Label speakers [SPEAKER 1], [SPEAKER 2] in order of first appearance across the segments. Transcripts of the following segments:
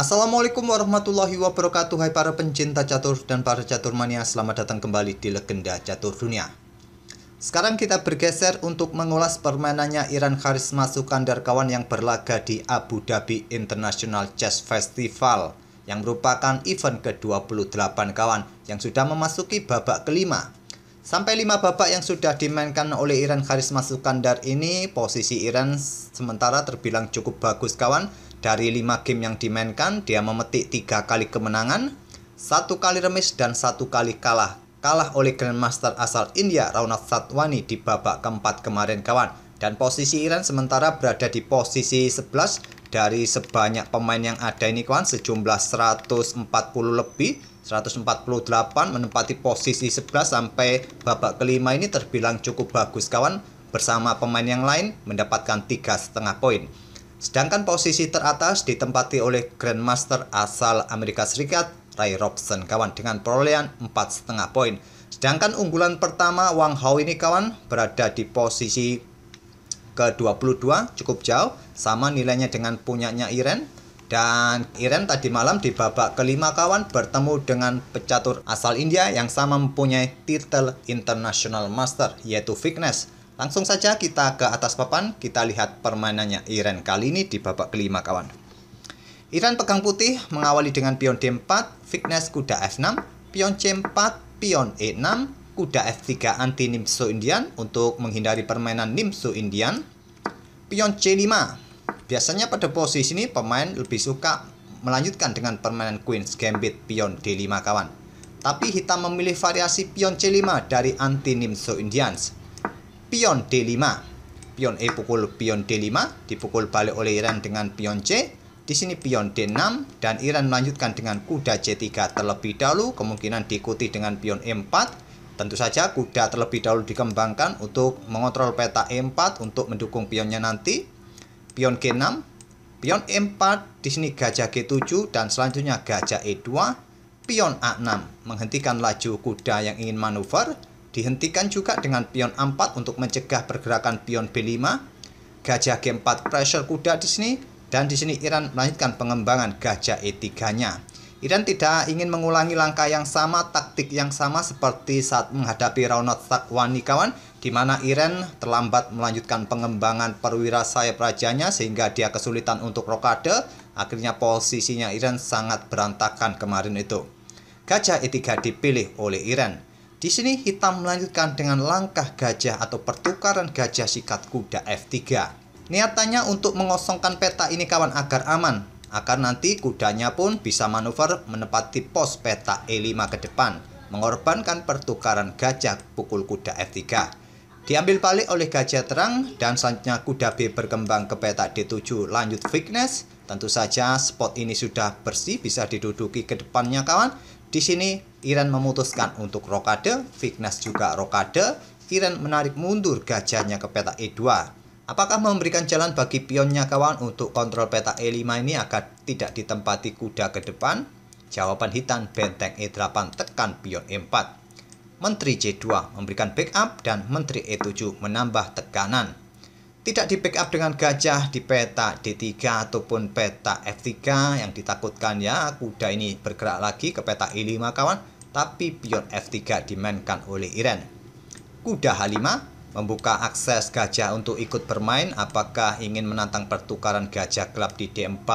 [SPEAKER 1] Assalamualaikum warahmatullahi wabarakatuh Hai para pencinta catur dan para catur mania Selamat datang kembali di Legenda Catur Dunia Sekarang kita bergeser untuk mengulas permainannya Iran Karisma Sukandar kawan yang berlaga di Abu Dhabi International Chess Festival Yang merupakan event ke-28 kawan yang sudah memasuki babak kelima Sampai 5 babak yang sudah dimainkan oleh Iran Karisma Sukandar ini Posisi Iran sementara terbilang cukup bagus kawan dari 5 game yang dimainkan, dia memetik 3 kali kemenangan, satu kali remis dan satu kali kalah. Kalah oleh Grandmaster asal India Raunath Satwani di babak keempat kemarin kawan. Dan posisi Iran sementara berada di posisi 11 dari sebanyak pemain yang ada ini kawan sejumlah 140 lebih 148 menempati posisi 11 sampai babak kelima ini terbilang cukup bagus kawan bersama pemain yang lain mendapatkan tiga setengah poin. Sedangkan posisi teratas ditempati oleh Grandmaster asal Amerika Serikat Ray Robson kawan dengan perolehan empat setengah poin. Sedangkan unggulan pertama Wang Hao ini kawan berada di posisi ke-22 cukup jauh sama nilainya dengan punyanya Iren dan Iren tadi malam di babak kelima kawan bertemu dengan pecatur asal India yang sama mempunyai titel International Master yaitu Fitness. Langsung saja kita ke atas papan, kita lihat permainannya Iren kali ini di babak kelima kawan. Iren pegang putih, mengawali dengan pion D4, fitness kuda F6, pion C4, pion E6, kuda F3 anti Nimso Indian untuk menghindari permainan Nimso Indian, pion C5. Biasanya pada posisi ini pemain lebih suka melanjutkan dengan permainan Queen's Gambit pion D5 kawan. Tapi hitam memilih variasi pion C5 dari anti Nimso Indians pion D5. Pion E pukul pion D5, dipukul balik oleh Iran dengan pion C. Di sini pion D6 dan Iran melanjutkan dengan kuda C3 terlebih dahulu, kemungkinan diikuti dengan pion E4. Tentu saja kuda terlebih dahulu dikembangkan untuk mengontrol peta E4 untuk mendukung pionnya nanti. Pion G6, pion E4, di sini gajah G7 dan selanjutnya gajah E2, pion A6 menghentikan laju kuda yang ingin manuver Dihentikan juga dengan pion A4 untuk mencegah pergerakan pion B5. Gajah G4 pressure kuda di sini dan di sini Iran melanjutkan pengembangan gajah E3-nya. Iran tidak ingin mengulangi langkah yang sama, taktik yang sama seperti saat menghadapi Raunot Sakwani kawan, di mana Iran terlambat melanjutkan pengembangan perwira sayap rajanya sehingga dia kesulitan untuk rokade, akhirnya posisinya Iran sangat berantakan kemarin itu. Gajah E3 dipilih oleh Iran. Di sini hitam melanjutkan dengan langkah gajah atau pertukaran gajah sikat kuda F3. Niatannya untuk mengosongkan peta ini kawan agar aman, agar nanti kudanya pun bisa manuver menepati pos peta E5 ke depan, mengorbankan pertukaran gajah pukul kuda F3. Diambil balik oleh gajah terang dan selanjutnya kuda B berkembang ke peta D7 lanjut fitness. Tentu saja spot ini sudah bersih bisa diduduki ke depannya kawan di sini Iran memutuskan untuk rokade, Fignas juga rokade, Iran menarik mundur gajahnya ke peta E2. Apakah memberikan jalan bagi pionnya kawan untuk kontrol peta E5 ini agar tidak ditempati kuda ke depan? Jawaban hitam benteng E8 tekan pion E4. Menteri C2 memberikan backup dan Menteri E7 menambah tekanan tidak di backup dengan gajah di peta D3 ataupun peta F3 yang ditakutkan ya kuda ini bergerak lagi ke peta E5 kawan tapi pion F3 dimainkan oleh Iren kuda H5 membuka akses gajah untuk ikut bermain apakah ingin menantang pertukaran gajah gelap di D4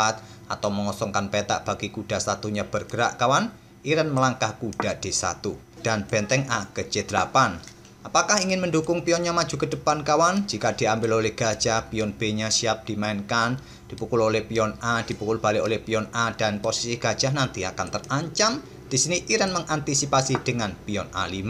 [SPEAKER 1] atau mengosongkan peta bagi kuda satunya bergerak kawan Iren melangkah kuda D1 dan benteng A ke C8 Apakah ingin mendukung pionnya maju ke depan kawan? Jika diambil oleh gajah, pion B-nya siap dimainkan, dipukul oleh pion A, dipukul balik oleh pion A, dan posisi gajah nanti akan terancam. Di sini Iran mengantisipasi dengan pion A5.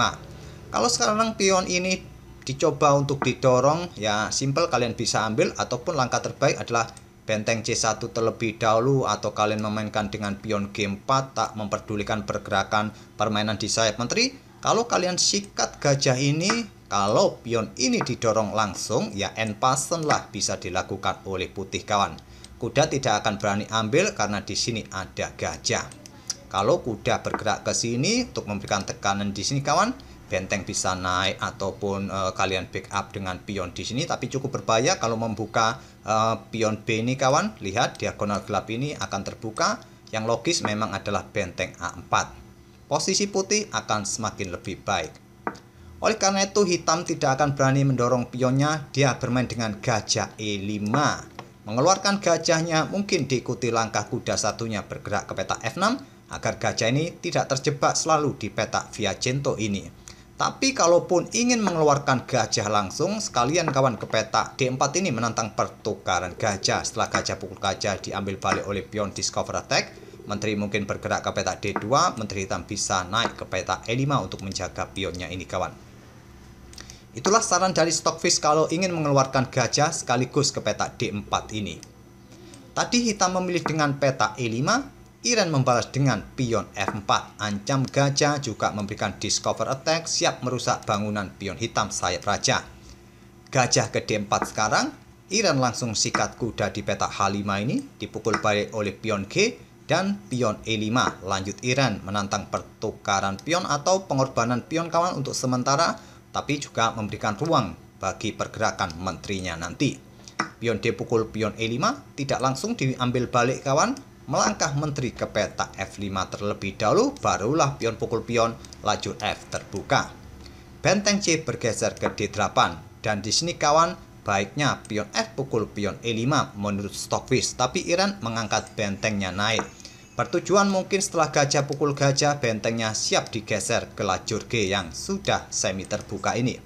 [SPEAKER 1] Kalau sekarang pion ini dicoba untuk didorong, ya simple kalian bisa ambil, ataupun langkah terbaik adalah benteng C1 terlebih dahulu atau kalian memainkan dengan pion G4 tak memperdulikan pergerakan permainan di sayap menteri kalau kalian sikat gajah ini, kalau pion ini didorong langsung, ya end passen lah bisa dilakukan oleh putih kawan. Kuda tidak akan berani ambil karena di sini ada gajah. Kalau kuda bergerak ke sini untuk memberikan tekanan di sini kawan, benteng bisa naik ataupun e, kalian backup dengan pion di sini tapi cukup berbahaya kalau membuka e, pion B ini kawan lihat diagonal gelap ini akan terbuka yang logis memang adalah benteng A4 posisi putih akan semakin lebih baik. Oleh karena itu, hitam tidak akan berani mendorong pionnya, dia bermain dengan gajah E5. Mengeluarkan gajahnya mungkin diikuti langkah kuda satunya bergerak ke petak F6 agar gajah ini tidak terjebak selalu di peta Viacento ini. Tapi kalaupun ingin mengeluarkan gajah langsung, sekalian kawan ke petak D4 ini menantang pertukaran gajah. Setelah gajah pukul gajah diambil balik oleh pion Discover Attack, Menteri mungkin bergerak ke peta D2, menteri hitam bisa naik ke peta E5 untuk menjaga pionnya ini kawan. Itulah saran dari Stockfish kalau ingin mengeluarkan gajah sekaligus ke peta D4 ini. Tadi hitam memilih dengan peta E5, Iran membalas dengan pion F4. Ancam gajah juga memberikan discover attack siap merusak bangunan pion hitam sayap raja. Gajah ke D4 sekarang, Iran langsung sikat kuda di peta H5 ini, dipukul balik oleh pion G, dan pion E5. Lanjut Iran menantang pertukaran pion atau pengorbanan pion kawan untuk sementara, tapi juga memberikan ruang bagi pergerakan menterinya nanti. Pion D pukul pion E5 tidak langsung diambil balik kawan, melangkah menteri ke petak F5 terlebih dahulu, barulah pion pukul pion lajur F terbuka. Benteng C bergeser ke D8, dan di sini kawan Baiknya pion F pukul pion E5 menurut Stockfish, tapi Iran mengangkat bentengnya naik. Pertujuan mungkin setelah gajah pukul gajah, bentengnya siap digeser ke lajur G yang sudah semi terbuka ini.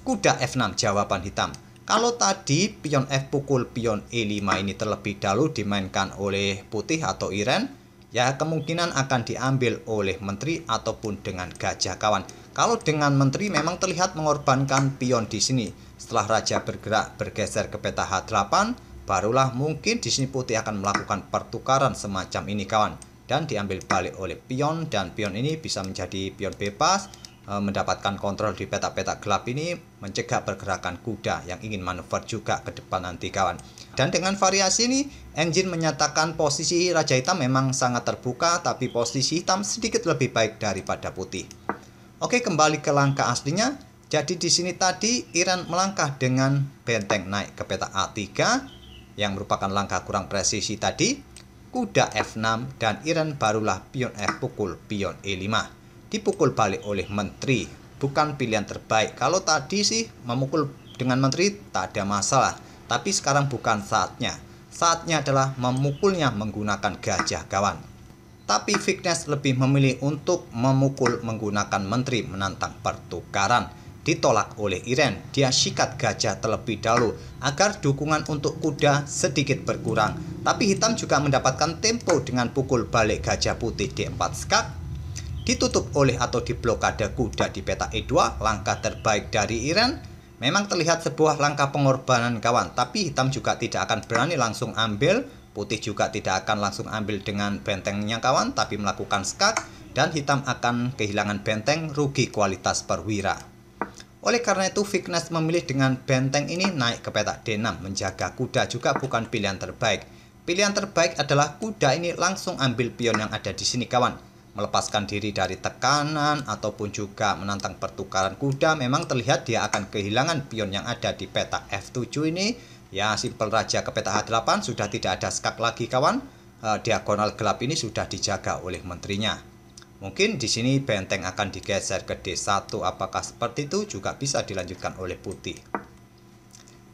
[SPEAKER 1] Kuda F6 jawaban hitam. Kalau tadi pion F pukul pion E5 ini terlebih dahulu dimainkan oleh putih atau Iran, ya kemungkinan akan diambil oleh menteri ataupun dengan gajah kawan. Kalau dengan menteri memang terlihat mengorbankan pion di sini. Setelah raja bergerak bergeser ke peta H8, barulah mungkin di sini putih akan melakukan pertukaran semacam ini kawan. Dan diambil balik oleh pion dan pion ini bisa menjadi pion bebas, eh, mendapatkan kontrol di peta-peta gelap ini, mencegah pergerakan kuda yang ingin manuver juga ke depan nanti kawan. Dan dengan variasi ini, engine menyatakan posisi raja hitam memang sangat terbuka, tapi posisi hitam sedikit lebih baik daripada putih. Oke, kembali ke langkah aslinya. Jadi di sini tadi Iran melangkah dengan benteng naik ke peta A3 yang merupakan langkah kurang presisi tadi. Kuda F6 dan Iran barulah pion F pukul pion E5. Dipukul balik oleh menteri. Bukan pilihan terbaik. Kalau tadi sih memukul dengan menteri tak ada masalah. Tapi sekarang bukan saatnya. Saatnya adalah memukulnya menggunakan gajah kawan tapi Vignes lebih memilih untuk memukul menggunakan menteri menantang pertukaran. Ditolak oleh Iren, dia sikat gajah terlebih dahulu agar dukungan untuk kuda sedikit berkurang. Tapi hitam juga mendapatkan tempo dengan pukul balik gajah putih di 4 skak. Ditutup oleh atau diblokade kuda di peta E2, langkah terbaik dari Iren. Memang terlihat sebuah langkah pengorbanan kawan, tapi hitam juga tidak akan berani langsung ambil Putih juga tidak akan langsung ambil dengan bentengnya kawan, tapi melakukan skak dan hitam akan kehilangan benteng rugi kualitas perwira. Oleh karena itu, Vignes memilih dengan benteng ini naik ke petak D6, menjaga kuda juga bukan pilihan terbaik. Pilihan terbaik adalah kuda ini langsung ambil pion yang ada di sini kawan. Melepaskan diri dari tekanan ataupun juga menantang pertukaran kuda memang terlihat dia akan kehilangan pion yang ada di petak F7 ini Ya, simpel raja ke peta H8 sudah tidak ada skak lagi kawan. E, diagonal gelap ini sudah dijaga oleh menterinya. Mungkin di sini benteng akan digeser ke D1 apakah seperti itu juga bisa dilanjutkan oleh putih.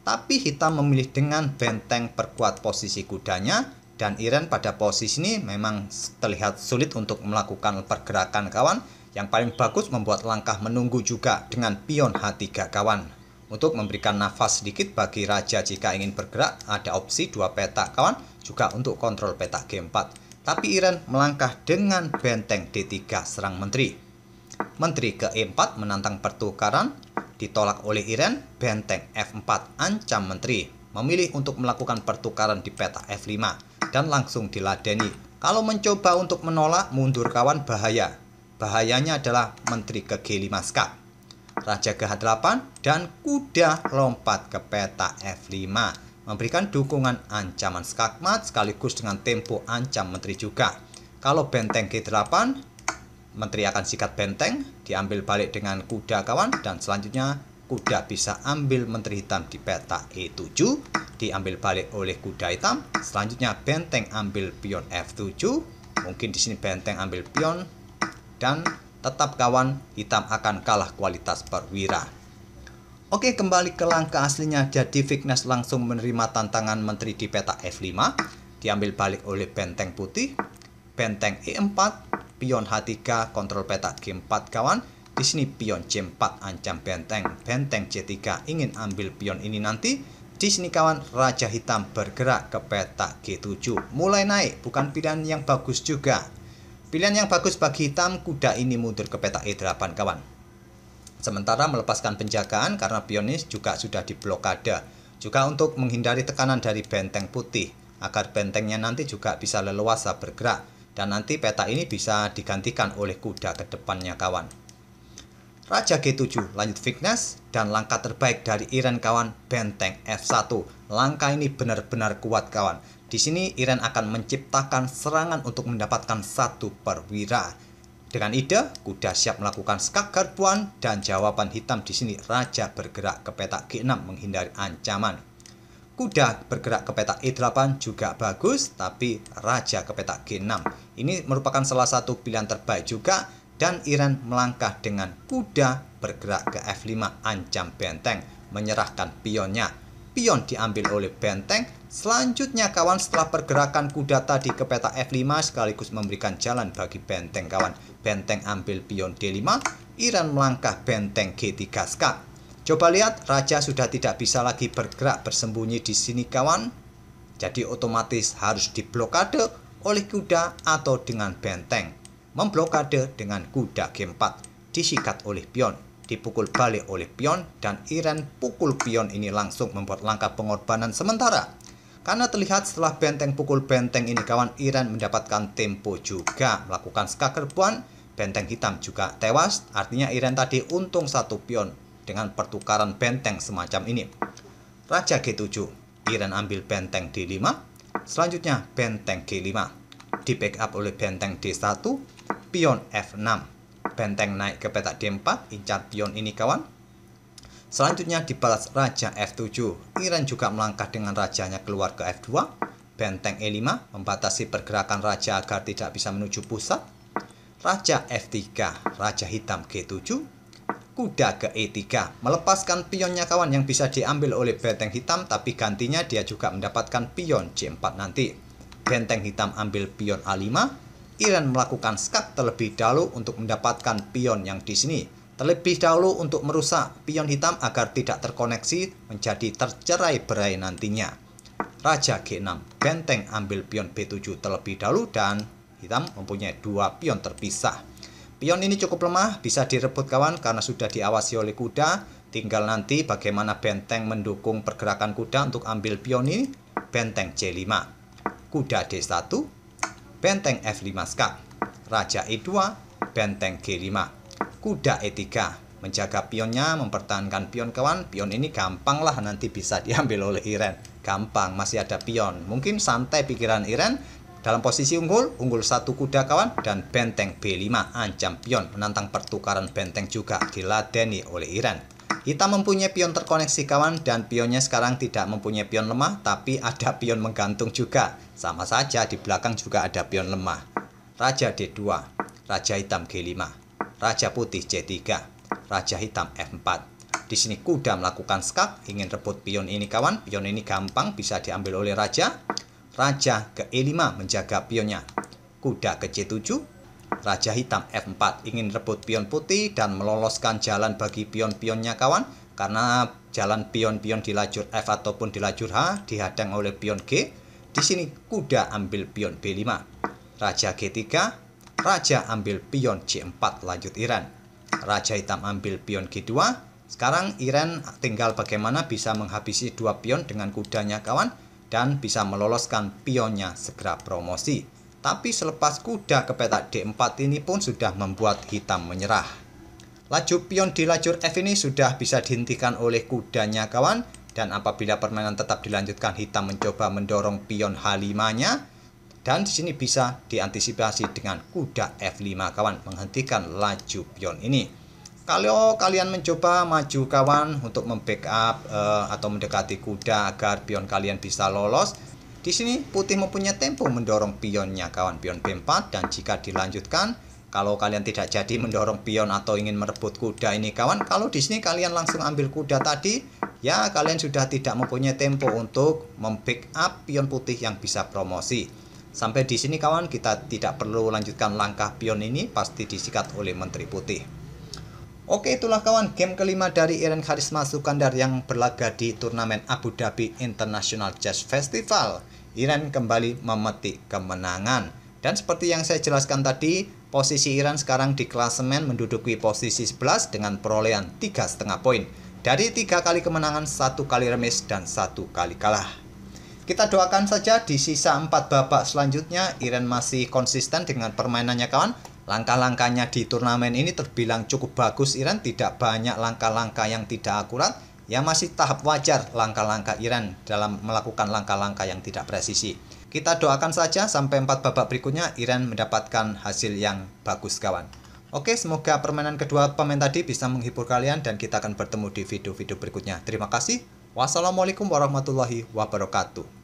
[SPEAKER 1] Tapi hitam memilih dengan benteng perkuat posisi kudanya dan iren pada posisi ini memang terlihat sulit untuk melakukan pergerakan kawan. Yang paling bagus membuat langkah menunggu juga dengan pion H3 kawan. Untuk memberikan nafas sedikit bagi raja jika ingin bergerak, ada opsi dua peta kawan, juga untuk kontrol peta G4. Tapi Iren melangkah dengan benteng D3 serang menteri. Menteri ke E4 menantang pertukaran, ditolak oleh Iren, benteng F4 ancam menteri, memilih untuk melakukan pertukaran di peta F5 dan langsung diladeni. Kalau mencoba untuk menolak, mundur kawan bahaya. Bahayanya adalah menteri ke G5 skak Raja h 8, dan kuda lompat ke peta F5 memberikan dukungan ancaman skakmat sekaligus dengan tempo ancam menteri juga. Kalau benteng G8, menteri akan sikat benteng, diambil balik dengan kuda kawan, dan selanjutnya kuda bisa ambil menteri hitam di peta E7, diambil balik oleh kuda hitam, selanjutnya benteng ambil pion F7, mungkin di sini benteng ambil pion, dan Tetap kawan, hitam akan kalah kualitas perwira. Oke, kembali ke langkah aslinya. Jadi Vignes langsung menerima tantangan menteri di peta F5, diambil balik oleh benteng putih, benteng E4, pion H3, kontrol peta G4 kawan. Di sini pion C4 ancam benteng, benteng C3 ingin ambil pion ini nanti. Di sini kawan, Raja Hitam bergerak ke peta G7. Mulai naik, bukan pilihan yang bagus juga. Pilihan yang bagus bagi hitam, kuda ini mundur ke petak E8 kawan. Sementara melepaskan penjagaan karena pionis juga sudah diblokade. Juga untuk menghindari tekanan dari benteng putih, agar bentengnya nanti juga bisa leluasa bergerak. Dan nanti peta ini bisa digantikan oleh kuda ke depannya kawan. Raja G7 lanjut fitness dan langkah terbaik dari Iran kawan benteng F1. Langkah ini benar-benar kuat kawan di sini Iran akan menciptakan serangan untuk mendapatkan satu perwira. Dengan ide, kuda siap melakukan skak garpuan dan jawaban hitam di sini raja bergerak ke petak G6 menghindari ancaman. Kuda bergerak ke petak E8 juga bagus, tapi raja ke petak G6. Ini merupakan salah satu pilihan terbaik juga dan Iran melangkah dengan kuda bergerak ke F5 ancam benteng menyerahkan pionnya pion diambil oleh benteng. Selanjutnya kawan setelah pergerakan kuda tadi ke peta F5 sekaligus memberikan jalan bagi benteng kawan. Benteng ambil pion D5, Iran melangkah benteng G3 skak. Coba lihat, raja sudah tidak bisa lagi bergerak bersembunyi di sini kawan. Jadi otomatis harus diblokade oleh kuda atau dengan benteng. Memblokade dengan kuda G4, disikat oleh pion dipukul balik oleh pion dan Iren pukul pion ini langsung membuat langkah pengorbanan sementara. Karena terlihat setelah benteng pukul benteng ini kawan Iren mendapatkan tempo juga melakukan puan, benteng hitam juga tewas artinya Iren tadi untung satu pion dengan pertukaran benteng semacam ini. Raja G7 Iren ambil benteng D5 selanjutnya benteng G5 di backup oleh benteng D1 pion F6 Benteng naik ke petak D4, incar pion ini kawan. Selanjutnya dibalas raja F7. Iran juga melangkah dengan rajanya keluar ke F2. Benteng E5 membatasi pergerakan raja agar tidak bisa menuju pusat. Raja F3, raja hitam G7. Kuda ke E3 melepaskan pionnya kawan yang bisa diambil oleh benteng hitam tapi gantinya dia juga mendapatkan pion C4 nanti. Benteng hitam ambil pion A5, Iran melakukan skak terlebih dahulu untuk mendapatkan pion yang di sini. Terlebih dahulu untuk merusak pion hitam agar tidak terkoneksi menjadi tercerai berai nantinya. Raja G6 benteng ambil pion B7 terlebih dahulu dan hitam mempunyai dua pion terpisah. Pion ini cukup lemah, bisa direbut kawan karena sudah diawasi oleh kuda. Tinggal nanti bagaimana benteng mendukung pergerakan kuda untuk ambil pion ini. Benteng C5. Kuda D1, Benteng F5 Skak, Raja E2, Benteng G5, Kuda E3, menjaga pionnya, mempertahankan pion kawan, pion ini gampang lah nanti bisa diambil oleh Iren. Gampang, masih ada pion. Mungkin santai pikiran Iren, dalam posisi unggul, unggul satu kuda kawan dan benteng B5 ancam pion menantang pertukaran benteng juga diladeni oleh Iren. Kita mempunyai pion terkoneksi kawan dan pionnya sekarang tidak mempunyai pion lemah tapi ada pion menggantung juga. Sama saja di belakang juga ada pion lemah. Raja D2, Raja hitam G5, Raja putih C3, Raja hitam F4. Di sini kuda melakukan skak, ingin rebut pion ini kawan. Pion ini gampang bisa diambil oleh raja. Raja ke E5 menjaga pionnya. Kuda ke C7, Raja hitam F4 ingin rebut pion putih dan meloloskan jalan bagi pion-pionnya kawan karena jalan pion-pion di lajur F ataupun di lajur H dihadang oleh pion G. Di sini kuda ambil pion B5. Raja G3, Raja ambil pion C4 lanjut Iran. Raja hitam ambil pion G2. Sekarang Iran tinggal bagaimana bisa menghabisi dua pion dengan kudanya kawan dan bisa meloloskan pionnya segera promosi. Tapi selepas kuda ke petak D4 ini pun sudah membuat hitam menyerah. Laju pion di lajur F ini sudah bisa dihentikan oleh kudanya kawan dan apabila permainan tetap dilanjutkan hitam mencoba mendorong pion H5-nya dan di sini bisa diantisipasi dengan kuda F5 kawan menghentikan laju pion ini. Kalau kalian mencoba maju kawan untuk membackup uh, eh, atau mendekati kuda agar pion kalian bisa lolos, di sini putih mempunyai tempo mendorong pionnya kawan pion B4 dan jika dilanjutkan kalau kalian tidak jadi mendorong pion atau ingin merebut kuda ini kawan kalau di sini kalian langsung ambil kuda tadi ya kalian sudah tidak mempunyai tempo untuk membackup pion putih yang bisa promosi. Sampai di sini kawan kita tidak perlu lanjutkan langkah pion ini pasti disikat oleh menteri putih. Oke itulah kawan game kelima dari Iren Karisma Sukandar yang berlaga di turnamen Abu Dhabi International Chess Festival. Iran kembali memetik kemenangan. Dan seperti yang saya jelaskan tadi, posisi Iran sekarang di klasemen menduduki posisi 11 dengan perolehan tiga setengah poin. Dari tiga kali kemenangan, satu kali remis, dan satu kali kalah. Kita doakan saja di sisa 4 babak selanjutnya Iran masih konsisten dengan permainannya kawan. Langkah-langkahnya di turnamen ini terbilang cukup bagus Iran tidak banyak langkah-langkah yang tidak akurat yang masih tahap wajar langkah-langkah Iran dalam melakukan langkah-langkah yang tidak presisi. Kita doakan saja sampai empat babak berikutnya Iran mendapatkan hasil yang bagus kawan. Oke, semoga permainan kedua pemain tadi bisa menghibur kalian dan kita akan bertemu di video-video berikutnya. Terima kasih. Wassalamualaikum warahmatullahi wabarakatuh.